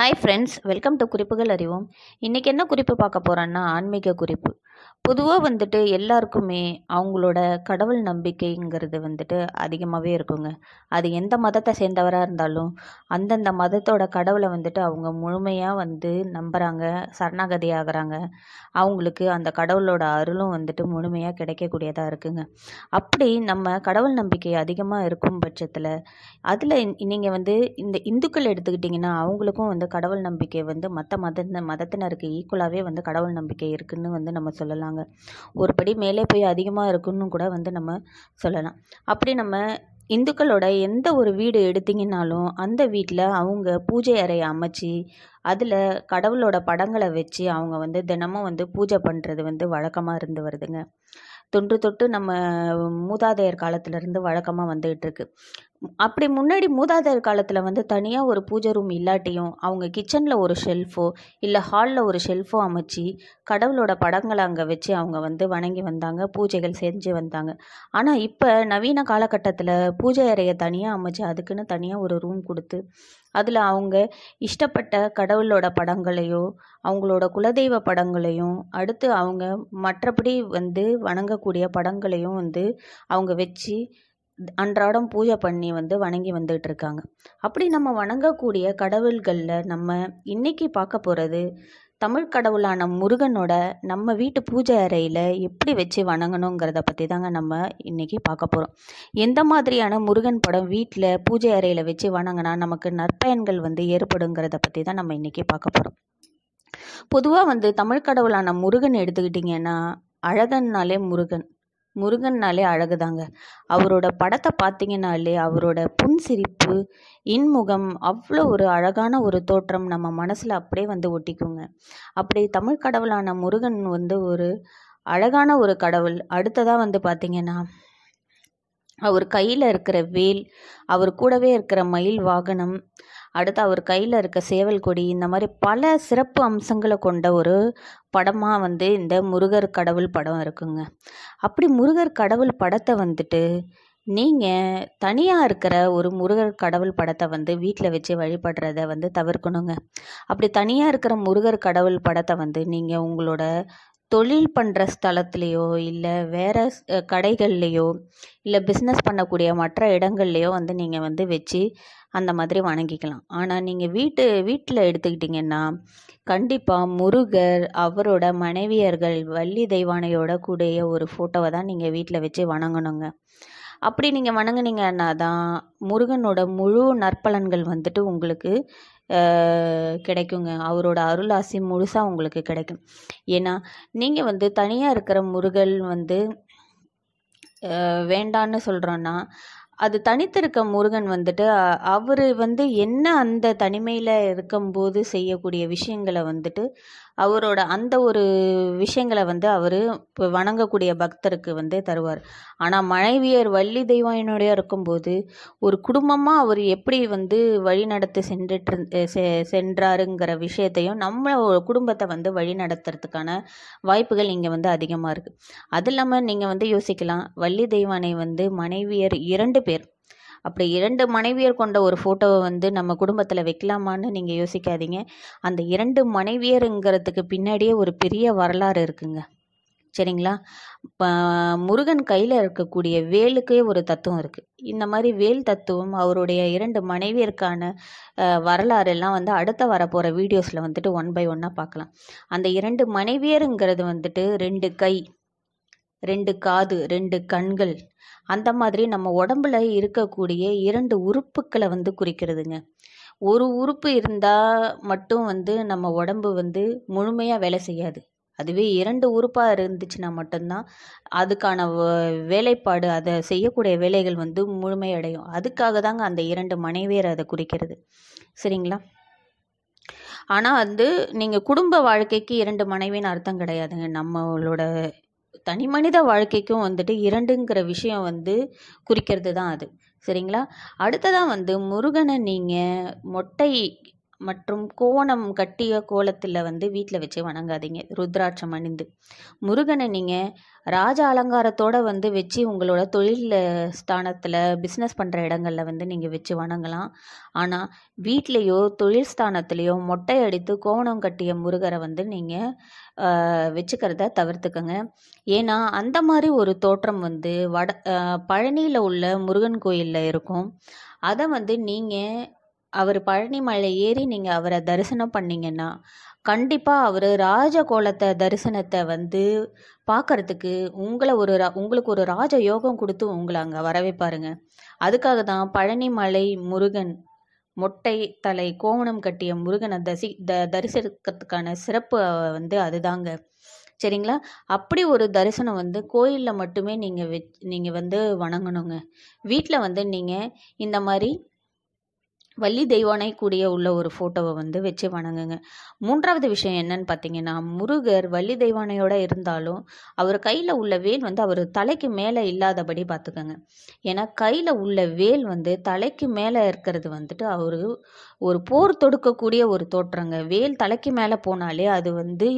hi friends welcome to குறிப்புகள் அறிவோம் இன்றைக்கி என்ன குறிப்பு பார்க்க போகிறோன்னா ஆன்மீக குறிப்பு பொதுவாக வந்துட்டு எல்லாருக்குமே அவங்களோட கடவுள் நம்பிக்கைங்கிறது வந்துட்டு அதிகமாகவே இருக்குங்க அது எந்த மதத்தை சேர்ந்தவராக இருந்தாலும் அந்தந்த மதத்தோட கடவுளை வந்துட்டு அவங்க முழுமையாக வந்து நம்புகிறாங்க சரணாகதி ஆகிறாங்க அவங்களுக்கு அந்த கடவுளோட அருளும் வந்துட்டு முழுமையாக கிடைக்கக்கூடியதாக இருக்குங்க அப்படி நம்ம கடவுள் நம்பிக்கை அதிகமாக இருக்கும் பட்சத்தில் அதில் நீங்கள் வந்து இந்த இந்துக்கள் எடுத்துக்கிட்டிங்கன்னா அவங்களுக்கும் வந்து கடவுள் நம்பிக்கை வந்து மற்ற மத மதத்தினருக்கு ஈக்குவலாகவே வந்து கடவுள் நம்பிக்கை இருக்குதுன்னு வந்து நம்ம சொல்லலாம் சொன்னாங்க ஒரு படி மேலே போய் அதிகமாக இருக்குன்னு கூட வந்து நம்ம சொல்லலாம் அப்படி நம்ம இந்துக்களோட எந்த ஒரு வீடு எடுத்திங்கனாலும் அந்த வீட்டில் அவங்க பூஜை அறையை அமைச்சு அதில் கடவுளோட படங்களை வச்சு அவங்க வந்து தினமும் வந்து பூஜை பண்ணுறது வந்து வழக்கமாக இருந்து வருதுங்க தொன்று தொட்டு நம்ம மூதாதையர் காலத்திலேருந்து வழக்கமாக வந்துகிட்டு இருக்கு அப்படி முன்னாடி மூதாதையர் காலத்தில் வந்து தனியாக ஒரு பூஜை ரூம் இல்லாட்டியும் அவங்க கிச்சனில் ஒரு ஷெல்ஃபோ இல்லை ஹாலில் ஒரு ஷெல்ஃபோ அமைச்சு கடவுளோட படங்களை அங்கே வச்சு அவங்க வந்து வணங்கி வந்தாங்க பூஜைகள் செஞ்சு வந்தாங்க ஆனால் இப்போ நவீன காலகட்டத்தில் பூஜை அறையை தனியாக அமைச்சு அதுக்குன்னு தனியாக ஒரு ரூம் கொடுத்து அதில் அவங்க இஷ்டப்பட்ட கடவுளோட படங்களையோ அவங்களோட குலதெய்வ படங்களையும் அடுத்து அவங்க மற்றபடி வந்து வணங்கக்கூடிய படங்களையும் வந்து அவங்க வச்சு அன்றாடம் பூஜை பண்ணி வந்து வணங்கி வந்துட்டு இருக்காங்க அப்படி நம்ம வணங்கக்கூடிய கடவுள்களில் நம்ம இன்னைக்கு பார்க்க போகிறது தமிழ் கடவுளான முருகனோட நம்ம வீட்டு பூஜை அறையில் எப்படி வச்சு வணங்கணுங்கிறத பற்றி தாங்க நம்ம இன்றைக்கி பார்க்க போகிறோம் எந்த மாதிரியான முருகன் படம் வீட்டில் பூஜை அறையில் வச்சு வணங்கினா நமக்கு நற்பயன்கள் வந்து ஏற்படுங்கிறத பற்றி தான் நம்ம இன்றைக்கி பார்க்க போகிறோம் பொதுவாக வந்து தமிழ் கடவுளான முருகன் எடுத்துக்கிட்டிங்கன்னா அழகன்னாலே முருகன் முருகன்னாலே அழகுதாங்க அவரோட படத்தை பார்த்தீங்கன்னாலே அவரோட புன்சிரிப்பு இன்முகம் அவ்வளோ ஒரு அழகான ஒரு தோற்றம் நம்ம மனசில் அப்படியே வந்து ஒட்டிக்குங்க அப்படி தமிழ் கடவுளான முருகன் வந்து ஒரு அழகான ஒரு கடவுள் அடுத்ததாக வந்து பார்த்திங்கன்னா அவர் கையில் இருக்கிற வேல் அவர் கூடவே இருக்கிற மயில் வாகனம் அடுத்து அவர் கையில் இருக்க சேவல் கொடி இந்த மாதிரி பல சிறப்பு அம்சங்களை கொண்ட ஒரு படமாக வந்து இந்த முருகர் கடவுள் படம் இருக்குங்க அப்படி முருகர் கடவுள் படத்தை வந்துட்டு நீங்கள் தனியாக இருக்கிற ஒரு முருகர் கடவுள் படத்தை வந்து வீட்டில் வச்சு வழிபடுறத வந்து தவிர்க்கணுங்க அப்படி தனியாக இருக்கிற முருகர் கடவுள் படத்தை வந்து நீங்கள் உங்களோட தொழில் பண்ணுற ஸ்தலத்துலேயோ இல்லை வேறு கடைகள்லேயோ இல்லை பிஸ்னஸ் பண்ணக்கூடிய மற்ற இடங்கள்லேயோ வந்து நீங்கள் வந்து வச்சு அந்த மாதிரி வணங்கிக்கலாம் ஆனால் நீங்கள் வீட்டு வீட்டில் எடுத்துக்கிட்டிங்கன்னா கண்டிப்பாக முருகர் அவரோட மனைவியர்கள் வள்ளி தெய்வானையோட கூடிய ஒரு ஃபோட்டோவை தான் நீங்கள் வீட்டில் வச்சு வணங்கணுங்க அப்படி நீங்கள் வணங்குனீங்கன்னா தான் முருகனோட முழு நற்பலன்கள் வந்துட்டு உங்களுக்கு கிடைக்குங்க அவரோட அருளாசி முழுசாக உங்களுக்கு கிடைக்கும் ஏன்னா நீங்கள் வந்து தனியாக இருக்கிற முருகன் வந்து வேண்டான்னு சொல்கிறோன்னா அது தனித்திருக்க முருகன் வந்துட்டு அவர் வந்து என்ன அந்த தனிமையில் இருக்கும்போது செய்யக்கூடிய விஷயங்களை வந்துட்டு அவரோட அந்த ஒரு விஷயங்களை வந்து அவர் இப்போ வணங்கக்கூடிய பக்தருக்கு வந்து தருவார் ஆனால் மனைவியர் வள்ளி தெய்வாயினுடைய இருக்கும்போது ஒரு குடும்பமாக அவர் எப்படி வந்து வழிநடத்தி சென்றுட்டு சென்றாருங்கிற விஷயத்தையும் நம்ம குடும்பத்தை வந்து வழி நடத்துறதுக்கான வாய்ப்புகள் இங்கே வந்து அதிகமாக இருக்குது அது இல்லாமல் நீங்கள் வந்து யோசிக்கலாம் வள்ளி தெய்வானை வந்து மனைவியர் இரண்டு பேர் அப்படி இரண்டு மனைவியர் கொண்ட ஒரு ஃபோட்டோவை வந்து நம்ம குடும்பத்தில் வைக்கலாமான்னு நீங்கள் யோசிக்காதீங்க அந்த இரண்டு மனைவியருங்கிறதுக்கு பின்னாடியே ஒரு பெரிய வரலாறு இருக்குங்க சரிங்களா முருகன் கையில் இருக்கக்கூடிய வேலுக்கே ஒரு தத்துவம் இருக்குது இந்த மாதிரி வேல் தத்துவம் அவருடைய இரண்டு மனைவியருக்கான வரலாறு எல்லாம் வந்து அடுத்த வரப்போகிற வீடியோஸில் வந்துட்டு ஒன் பை ஒன்னாக பார்க்கலாம் அந்த இரண்டு மனைவியருங்கிறது வந்துட்டு ரெண்டு கை ரெண்டு காது ரெண்டு கண்கள் அந்த மாதிரி நம்ம உடம்புல இருக்கக்கூடிய இரண்டு உறுப்புக்களை வந்து குறிக்கிறதுங்க ஒரு உறுப்பு இருந்தால் மட்டும் வந்து நம்ம உடம்பு வந்து முழுமையாக வேலை செய்யாது அதுவே இரண்டு உறுப்பாக இருந்துச்சுன்னா மட்டும்தான் அதுக்கான வேலைப்பாடு அதை செய்யக்கூடிய வேலைகள் வந்து முழுமையடையும் அதுக்காக தாங்க அந்த இரண்டு மனைவியர் அதை குறிக்கிறது சரிங்களா ஆனால் வந்து நீங்கள் குடும்ப வாழ்க்கைக்கு இரண்டு மனைவின்னு அர்த்தம் கிடையாதுங்க நம்மளோட தனி மனித வாழ்க்கைக்கும் வந்துட்டு இரண்டுங்கிற விஷயம் வந்து குறிக்கிறது தான் அது சரிங்களா அடுத்ததாக வந்து முருகனை நீங்கள் மொட்டை மற்றும் கோணம் கட்டிய கோலத்தில் வந்து வீட்டில் வச்சு வணங்காதீங்க ருத்ராட்சம் அணிந்து முருகனை நீங்கள் ராஜ அலங்காரத்தோடு வந்து வச்சு உங்களோட தொழில் ஸ்தானத்தில் பிஸ்னஸ் பண்ணுற இடங்களில் வந்து நீங்கள் வச்சு வணங்கலாம் ஆனால் வீட்லேயோ தொழில் ஸ்தானத்துலேயோ மொட்டை அடித்து கோணம் கட்டிய முருகரை வந்து நீங்கள் வச்சுக்கிறத தவிர்த்துக்கோங்க ஏன்னா அந்த மாதிரி ஒரு தோற்றம் வந்து வட பழனியில் உள்ள முருகன் கோயிலில் இருக்கும் அதை வந்து நீங்கள் அவர் பழனி மலை ஏறி நீங்கள் அவரை தரிசனம் பண்ணீங்கன்னா கண்டிப்பாக அவர் ராஜகோலத்தை தரிசனத்தை வந்து பார்க்கறதுக்கு உங்களை ஒரு உங்களுக்கு ஒரு ராஜ யோகம் கொடுத்து உங்களை அங்கே வரவே பாருங்க அதுக்காக தான் பழனி மலை முருகன் மொட்டை தலை கோவணம் கட்டிய முருகனை தசி த தரிசிக்கிறதுக்கான சிறப்பு வந்து அதுதாங்க சரிங்களா அப்படி ஒரு தரிசனம் வந்து கோயிலில் மட்டுமே நீங்கள் வச் நீங்கள் வந்து வணங்கணுங்க வீட்டில் வந்து நீங்கள் இந்த மாதிரி வள்ளி தெய்வானை கூடிய உள்ள ஒரு ஃபோட்டோவை வந்து வச்சு வணங்குங்க மூன்றாவது விஷயம் என்னன்னு பார்த்தீங்கன்னா முருகர் வள்ளி தெய்வானையோட இருந்தாலும் அவர் கையில் உள்ள வேல் வந்து அவர் தலைக்கு மேலே இல்லாதபடி பார்த்துக்கோங்க ஏன்னா கையில் உள்ள வேல் வந்து தலைக்கு மேலே இருக்கிறது வந்துட்டு அவர் ஒரு போர் தொடுக்கக்கூடிய ஒரு தோற்றங்க வேல் தலைக்கு மேலே போனாலே அது வந்து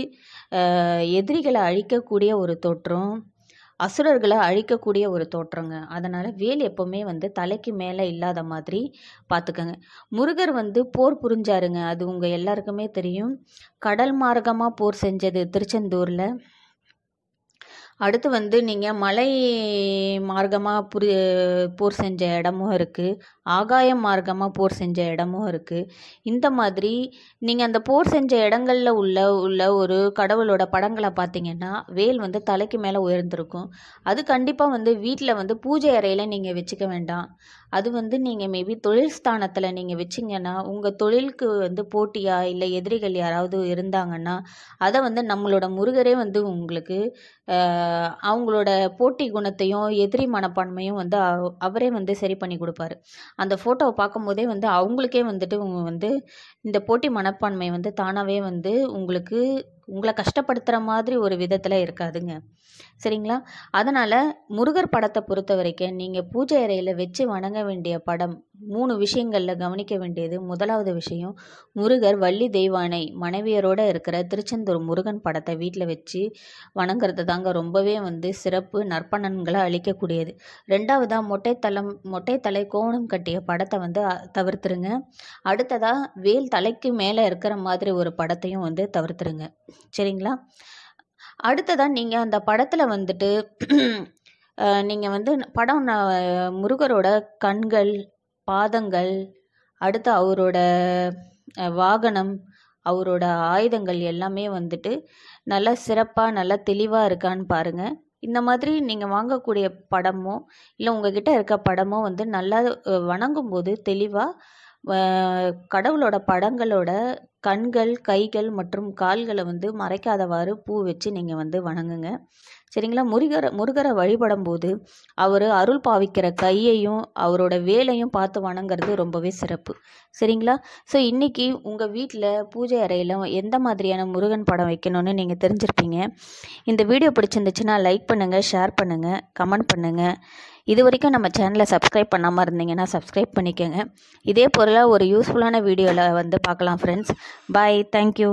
எதிரிகளை அழிக்கக்கூடிய ஒரு தோற்றம் அசுரர்களை அழிக்கக்கூடிய ஒரு தோற்றங்க அதனால் வேல் எப்போவுமே வந்து தலைக்கு மேலே இல்லாத மாதிரி பார்த்துக்கோங்க முருகர் வந்து போர் புரிஞ்சாருங்க அது உங்கள் எல்லாருக்குமே தெரியும் கடல் மார்க்கமாக போர் செஞ்சது திருச்செந்தூரில் அடுத்து வந்து நீங்கள் மலை மார்க்கமாக புரி போர் செஞ்ச இடமும் இருக்குது ஆகாய மார்க்கமாக போர் செஞ்ச இடமும் இருக்குது இந்த மாதிரி நீங்கள் அந்த போர் செஞ்ச இடங்கள்ல உள்ள உள்ள ஒரு கடவுளோட படங்களை பார்த்தீங்கன்னா வேல் வந்து தலைக்கு மேலே உயர்ந்திருக்கும் அது கண்டிப்பாக வந்து வீட்டில் வந்து பூஜை அறையில் நீங்கள் வச்சுக்க வேண்டாம் அது வந்து நீங்கள் மேபி தொழில் ஸ்தானத்தில் நீங்கள் வச்சிங்கன்னா உங்கள் தொழிலுக்கு வந்து போட்டியா இல்லை எதிரிகள் யாராவது இருந்தாங்கன்னா அதை வந்து நம்மளோட முருகரே வந்து உங்களுக்கு அவங்களோட போட்டி குணத்தையும் எதிரி மனப்பான்மையும் வந்து அவரே வந்து சரி பண்ணி கொடுப்பாரு அந்த ஃபோட்டோவை பார்க்கும்போதே வந்து அவங்களுக்கே வந்துட்டு வந்து இந்த போட்டி மனப்பான்மை வந்து தானாகவே வந்து உங்களுக்கு உங்களை கஷ்டப்படுத்துகிற மாதிரி ஒரு விதத்தில் இருக்காதுங்க சரிங்களா அதனால் முருகர் படத்தை பொறுத்த வரைக்கும் நீங்கள் பூஜை அறையில் வச்சு வணங்க வேண்டிய படம் மூணு விஷயங்களில் கவனிக்க வேண்டியது முதலாவது விஷயம் முருகர் வள்ளி தெய்வானை மனைவியரோடு இருக்கிற திருச்செந்தூர் முருகன் படத்தை வீட்டில் வச்சு வணங்குறது தாங்க ரொம்பவே வந்து சிறப்பு நற்பணன்களை அளிக்கக்கூடியது ரெண்டாவதாக மொட்டைத்தலம் மொட்டைத்தலை கோணம் கட்டிய படத்தை வந்து தவிர்த்துருங்க அடுத்ததாக வேல் தலைக்கு மேலே இருக்கிற மாதிரி ஒரு படத்தையும் வந்து தவிர்த்துருங்க சரிங்களா அடுத்ததாக நீங்கள் அந்த படத்தில் வந்துட்டு நீங்கள் வந்து படம் முருகரோட கண்கள் பாதங்கள் அடுத்து அவரோட வாகனம் அவரோட ஆயுதங்கள் எல்லாமே வந்துட்டு நல்லா சிறப்பாக நல்லா தெளிவாக இருக்கான்னு பாருங்கள் இந்த மாதிரி நீங்கள் வாங்கக்கூடிய படமோ இல்லை உங்ககிட்ட இருக்க படமோ வந்து நல்லா வணங்கும் போது தெளிவாக கடவுளோட படங்களோட கண்கள் கைகள் மற்றும் கால்களை வந்து மறைக்காதவாறு பூ வச்சு நீங்கள் வந்து வணங்குங்க சரிங்களா முருகரை முருகரை வழிபடும் போது அவர் அருள் பாவிக்கிற கையையும் அவரோட வேலையும் பார்த்து வணங்குறது ரொம்பவே சிறப்பு சரிங்களா ஸோ இன்றைக்கி உங்கள் வீட்டில் பூஜை அறையில் எந்த மாதிரியான முருகன் படம் வைக்கணும்னு நீங்கள் தெரிஞ்சிருப்பீங்க இந்த வீடியோ பிடிச்சிருந்துச்சுன்னா லைக் பண்ணுங்கள் ஷேர் பண்ணுங்கள் கமெண்ட் பண்ணுங்கள் இது வரைக்கும் நம்ம சேனலை சப்ஸ்கிரைப் பண்ணாமல் இருந்தீங்கன்னா சப்ஸ்கிரைப் பண்ணிக்கோங்க இதே பொருளாக ஒரு யூஸ்ஃபுல்லான வீடியோவில் வந்து பார்க்கலாம் ஃப்ரெண்ட்ஸ் பாய் தேங்க்யூ